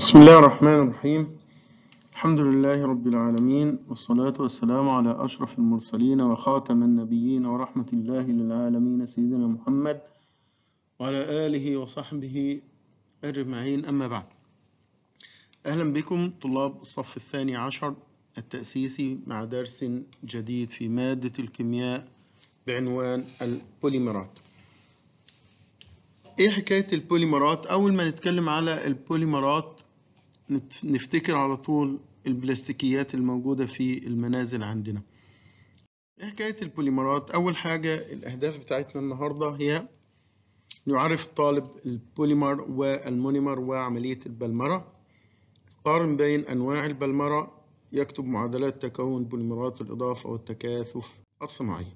بسم الله الرحمن الرحيم الحمد لله رب العالمين والصلاة والسلام على أشرف المرسلين وخاتم النبيين ورحمة الله للعالمين سيدنا محمد وعلى آله وصحبه أجمعين أما بعد أهلا بكم طلاب الصف الثاني عشر التأسيسي مع درس جديد في مادة الكيمياء بعنوان البوليمرات ايه حكاية البوليمرات اول ما نتكلم على البوليمرات نفتكر على طول البلاستيكيات الموجودة في المنازل عندنا ايه حكاية البوليمرات أول حاجة الأهداف بتاعتنا النهاردة هي نعرف الطالب البوليمر والمونيمر وعملية البلمرة قارن بين أنواع البلمرة يكتب معادلات تكون بوليمرات الإضافة والتكاثف الصناعي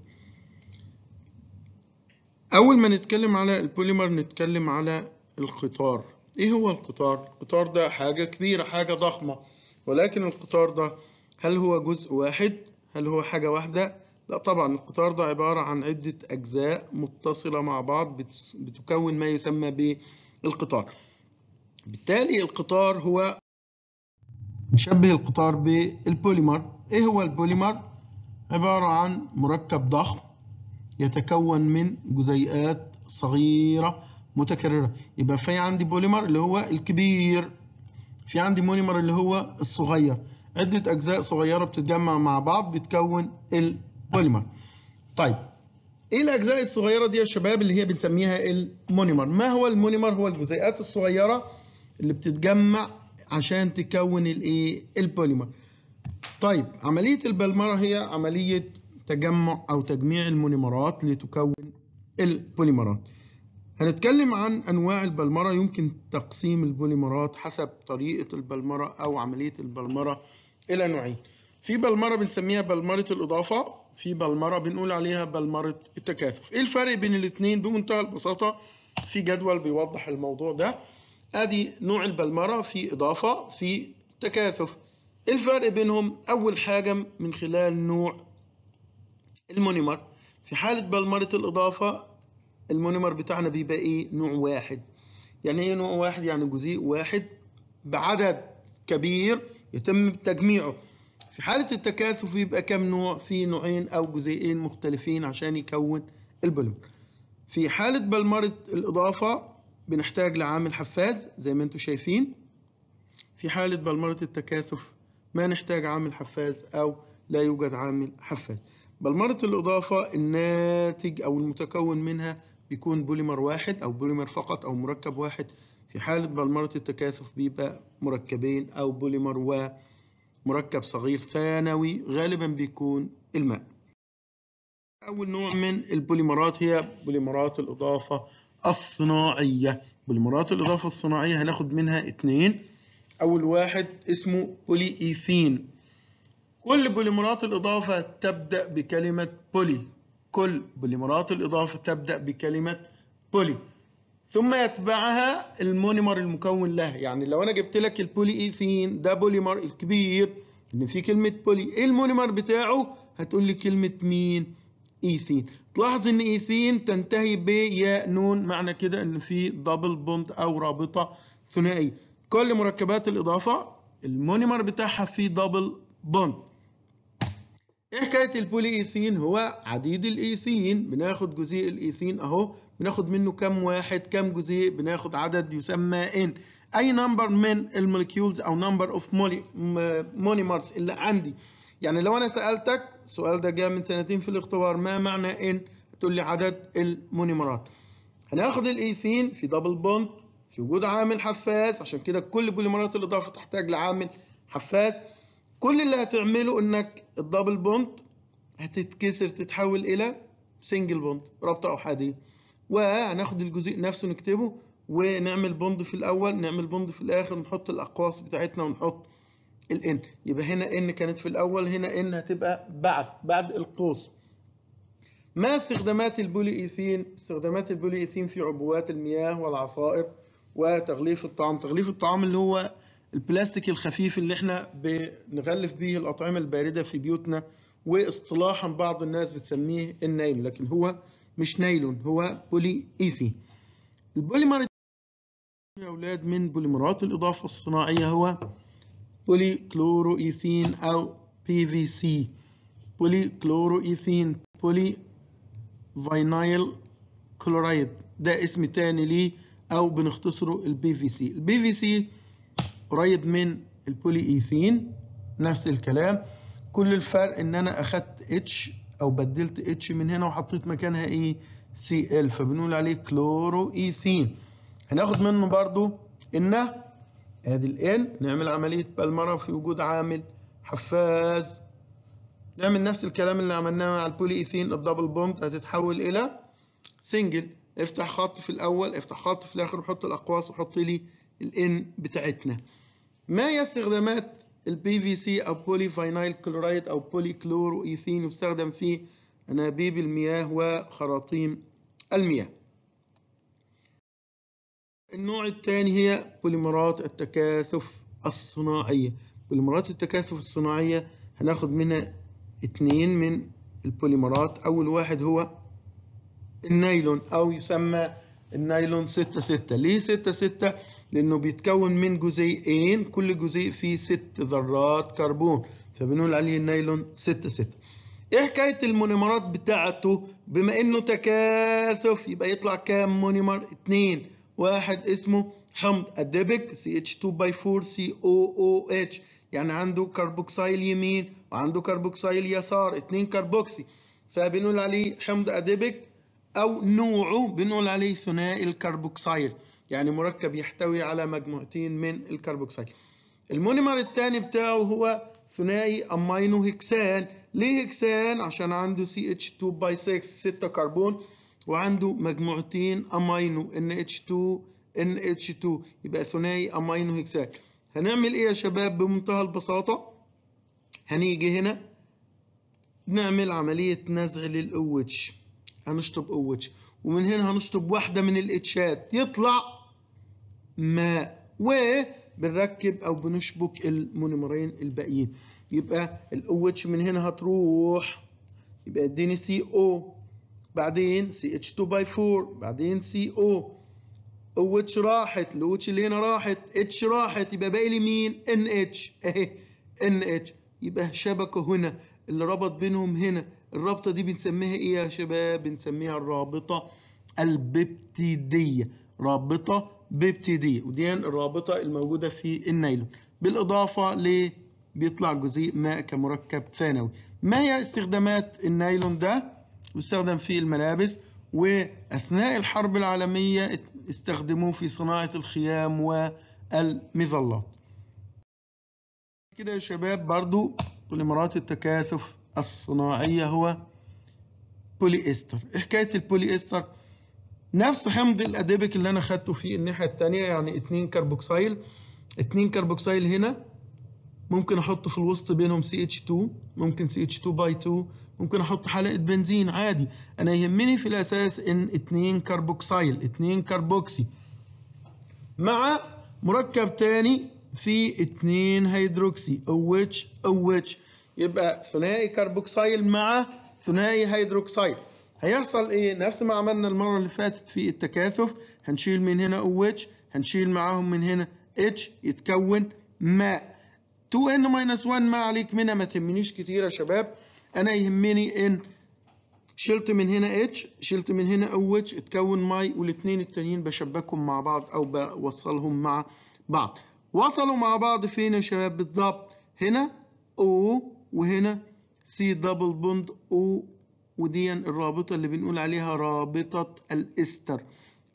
أول ما نتكلم على البوليمر نتكلم على القطار إيه هو القطار؟ القطار ده حاجة كبيرة حاجة ضخمة ولكن القطار ده هل هو جزء واحد؟ هل هو حاجة واحدة؟ لا طبعا القطار ده عبارة عن عدة أجزاء متصلة مع بعض بتكون ما يسمى بالقطار بالتالي القطار هو نشبه القطار بالبوليمر إيه هو البوليمر؟ عبارة عن مركب ضخم يتكون من جزيئات صغيرة متكررة يبقى في عندي بوليمر اللي هو الكبير في عندي مونيمر اللي هو الصغير عدة أجزاء صغيرة بتتجمع مع بعض بتكون البوليمر طيب ايه الاجزاء الصغيره دي يا شباب اللي هي بنسميها المونيمر ما هو المونيمر هو الجزيئات الصغيره اللي بتتجمع عشان تكون الايه البوليمر طيب عمليه البلمره هي عمليه تجمع او تجميع المونيمرات لتكون البوليمرات هنتكلم عن أنواع البلمرة يمكن تقسيم البوليمرات حسب طريقة البلمرة أو عملية البلمرة إلى نوعين في بلمرة بنسميها بلمرة الإضافة في بلمرة بنقول عليها بلمرة التكاثف إيه الفرق بين الاتنين بمنتهى البساطة في جدول بيوضح الموضوع ده أدي نوع البلمرة في إضافة في تكاثف إيه الفرق بينهم أول حاجة من خلال نوع المونيمر في حالة بلمرة الإضافة المونيمر بتاعنا بيبقى ايه نوع واحد يعني ايه نوع واحد يعني جزيء واحد بعدد كبير يتم تجميعه في حالة التكاثف يبقى كم نوع في نوعين أو جزيئين مختلفين عشان يكون البوليمر في حالة بلمرة الإضافة بنحتاج لعامل حفاز زي ما انتم شايفين في حالة بلمرة التكاثف ما نحتاج عامل حفاز أو لا يوجد عامل حفاز بلمرة الإضافة الناتج أو المتكون منها بيكون بوليمر واحد أو بوليمر فقط أو مركب واحد في حالة بلمرة التكاثف بيبقى مركبين أو بوليمر ومركب صغير ثانوي غالبا بيكون الماء أول نوع من البوليمرات هي بوليمرات الإضافة الصناعية بوليمرات الإضافة الصناعية هناخد منها اتنين أول واحد اسمه بولي إيثين كل بوليمرات الإضافة تبدأ بكلمة بولي كل بوليمرات الإضافة تبدأ بكلمة بولي ثم يتبعها المونيمر المكون لها يعني لو أنا جبت لك البولي e إيثين ده بوليمر الكبير إن في كلمة بولي إيه المونيمر بتاعه هتقول لي كلمة مين e إيثين تلاحظ إن e إيثين تنتهي بيا نون معنى كده إن في دبل بوند أو رابطة ثنائية كل مركبات الإضافة المونيمر بتاعها فيه دبل بوند ايه حكايه البولي ايثين هو عديد الايثين بناخد جزيء الايثين اهو بناخد منه كم واحد كم جزيء بناخد عدد يسمى ان اي نمبر من المولكيولز او نمبر اوف مونيمرز اللي عندي يعني لو انا سالتك السؤال ده جاء من سنتين في الاختبار ما معنى ان تقول لي عدد المونيمرات هناخد الايثين في دبل بوند في وجود عامل حفاز عشان كده كل البوليمرات الاضافه تحتاج لعامل حفاز كل اللي هتعمله انك الدبل بوند هتتكسر تتحول الى سنجل بوند رابطه احاديه وهناخد الجزيء نفسه نكتبه ونعمل بوند في الاول نعمل بوند في الاخر نحط الاقواس بتاعتنا ونحط الان يبقى هنا ان كانت في الاول هنا ان هتبقى بعد بعد القوس ما استخدامات البولي ايثين استخدامات البولي ايثين في عبوات المياه والعصائر وتغليف الطعام تغليف الطعام اللي هو البلاستيك الخفيف اللي احنا بنغلف بيه الأطعمة الباردة في بيوتنا واصطلاحا بعض الناس بتسميه النايلون لكن هو مش نايلون هو بولي إيثي البوليمر يا أولاد من بوليمرات الإضافة الصناعية هو بولي كلورو إيثين أو بي في سي بولي كلورو إيثين بولي فينايل كلورايد ده اسم تاني ليه أو بنختصره البي في سي البي في سي قريب من البولي إيثين نفس الكلام كل الفرق إن أنا أخدت اتش أو بدلت اتش من هنا وحطيت مكانها إيه سي ال فبنقول عليه كلورو إيثين هناخد منه برضو إن ادي الان نعمل عملية بالمرة في وجود عامل حفاز نعمل نفس الكلام اللي عملناه مع البولي إيثين الدبل بوند هتتحول إلى سنجل افتح خط في الأول افتح خط في الآخر وحط الأقواس وحط لي الان بتاعتنا ما هي استخدامات البي في سي او بولي فاينيل كلورايد او بولي كلور وايثين يستخدم في انابيب المياه وخراطيم المياه النوع الثاني هي بوليمرات التكاثف الصناعية بوليمرات التكاثف الصناعية هناخد منها اتنين من البوليمرات أول واحد هو النايلون أو يسمى النايلون 6 6 ليه 6 6 لانه بيتكون من جزيئين كل جزيء فيه ست ذرات كربون فبنقول عليه النايلون 6 6 ايه حكايه المونيمرات بتاعته بما انه تكاثف يبقى يطلع كام مونيمر اتنين واحد اسمه حمض اديبك CH2 باي 4 COOH يعني عنده كربوكسيل يمين وعنده كربوكسيل يسار اتنين كربوكسي فبنقول عليه حمض اديبك أو نوعه بنقول عليه ثنائي الكربوكسيل يعني مركب يحتوي على مجموعتين من الكربوكسيل المونيمر الثاني بتاعه هو ثنائي أمينو هكسان ليه هكسان؟ عشان عنده CH2 باي 6 6 كربون وعنده مجموعتين أمينو NH2 NH2 يبقى ثنائي أمينو هكسان هنعمل إيه يا شباب بمنتهى البساطة؟ هنيجي هنا نعمل عملية نزع لل OH هنشطب او اتش ومن هنا هنشطب واحده من الاتشات يطلع ماء وبنركب او بنشبك المونيمرين الباقيين يبقى الاو اتش من هنا هتروح يبقى اديني سي او بعدين سي اتش 2 باي 4 بعدين سي او او اتش راحت الاو اتش اللي هنا راحت اتش راحت يبقى باقي لي مين ان اتش اهي ان اتش يبقى شبكه هنا اللي ربط بينهم هنا الرابطه دي بنسميها ايه يا شباب بنسميها الرابطه الببتيديه رابطه ببتيديه ودي الرابطه الموجوده في النايلون بالاضافه ل بيطلع جزيء ماء كمركب ثانوي ما هي استخدامات النايلون ده بيستخدم في الملابس واثناء الحرب العالميه استخدموه في صناعه الخيام والمظلات كده يا شباب برضو بوليمرات التكاثف الصناعية هو بوليستر إيه حكاية البوليستر نفس حمض الأديبك اللي أنا خدته في الناحية التانية يعني اتنين كربوكسيل اتنين كربوكسيل هنا ممكن أحط في الوسط بينهم CH2 ممكن CH2 باي 2 ممكن أحط حلقة بنزين عادي أنا يهمني في الأساس إن اتنين كربوكسيل اتنين كربوكسي مع مركب تاني في 2 هيدروكسي OH OH يبقى ثنائي كربوكسيل مع ثنائي هيدروكسيل هيحصل ايه نفس ما عملنا المره اللي فاتت في التكاثف هنشيل من هنا OH هنشيل معاهم من هنا H يتكون ماء 2N-1 ما عليك منها ما تهمنيش كتير يا شباب انا يهمني ان شلت من هنا اتش شلت من هنا او اتش اتكون ماي والاثنين التانيين بشبكهم مع بعض او بوصلهم مع بعض وصلوا مع بعض فين يا شباب بالظبط هنا او وهنا سي دبل بوند او ودي الرابطة اللي بنقول عليها رابطة الاستر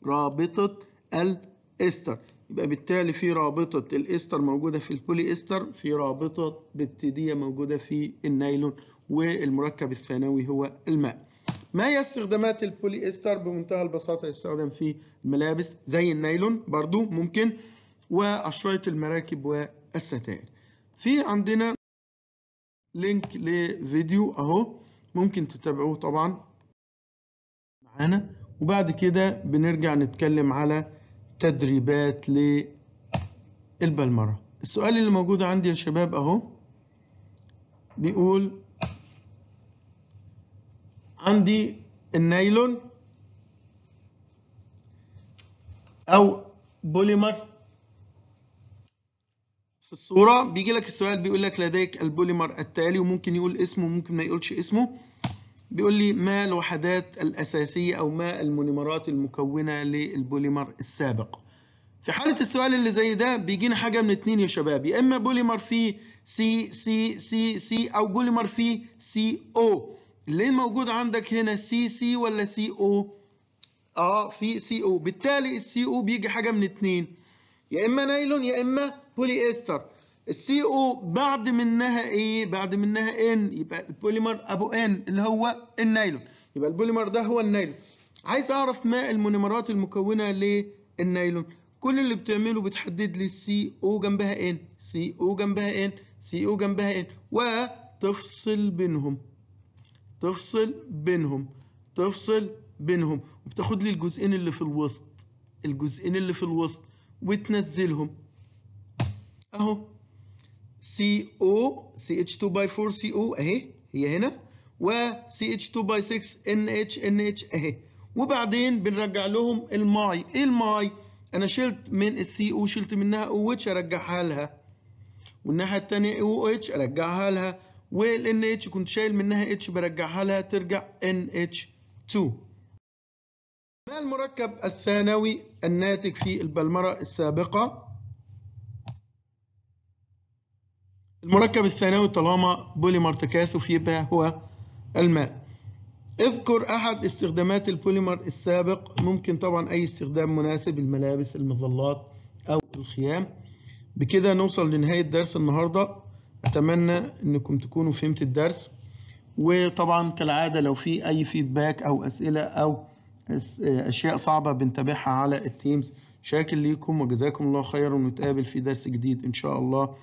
رابطة الاستر يبقى بالتالي في رابطة الاستر موجودة في البولي استر في رابطة بيبتدية موجودة في النايلون والمركب الثانوي هو الماء ما هي استخدامات البولي استر بمنتهى البساطة يستخدم في الملابس زي النايلون برضو ممكن وأشرطة المراكب والستائر في عندنا لينك لفيديو أهو ممكن تتابعوه طبعا معانا وبعد كده بنرجع نتكلم على تدريبات للبلمرة السؤال اللي موجود عندي يا شباب أهو بيقول عندي النايلون أو بوليمر في الصورة بيجي لك السؤال بيقول لك لديك البوليمر التالي وممكن يقول اسمه وممكن ما يقولش اسمه بيقول لي ما الوحدات الأساسية أو ما المونيمرات المكونة للبوليمر السابق في حالة السؤال اللي زي ده بيجينا حاجة من اتنين يا شباب يا إما بوليمر فيه سي سي سي سي أو بوليمر فيه سي أو اللي موجود عندك هنا سي سي ولا سي أو اه في سي او بالتالي السي او بيجي حاجه من اتنين يا اما نايلون يا اما بولي استر السي او بعد منها ايه بعد منها ان يبقى البوليمر ابو ان اللي هو النايلون يبقى البوليمر ده هو النايلون عايز اعرف ما المونيمرات المكونه للنايلون كل اللي بتعمله بتحدد لي السي او جنبها ان سي او جنبها ان سي او جنبها ان وتفصل بينهم تفصل بينهم تفصل بينهم وبتاخد لي الجزئين اللي في الوسط الجزئين اللي في الوسط وتنزلهم اهو سي او سي اتش 2 باي 4 سي او اهي هي هنا و سي اتش 2 باي 6 ان اتش ان اتش اهي وبعدين بنرجع لهم الماي ايه الماي انا شلت من السي او شلت منها او اتش ارجعها لها والناحيه الثانيه او اتش ارجعها لها والان اتش كنت شايل منها اتش برجعها لها ترجع ان اتش 2 ما المركب الثانوي الناتج في البلمره السابقه المركب الثانوي طالما بوليمر تكاثف يبقى هو الماء اذكر احد استخدامات البوليمر السابق ممكن طبعا اي استخدام مناسب الملابس المظلات او الخيام بكده نوصل لنهايه درس النهارده اتمنى انكم تكونوا فهمت الدرس وطبعا كالعاده لو في اي فيدباك او اسئله او اشياء صعبه بنتابعها على التيمز شاكر ليكم وجزاكم الله خيرا ونتقابل في درس جديد ان شاء الله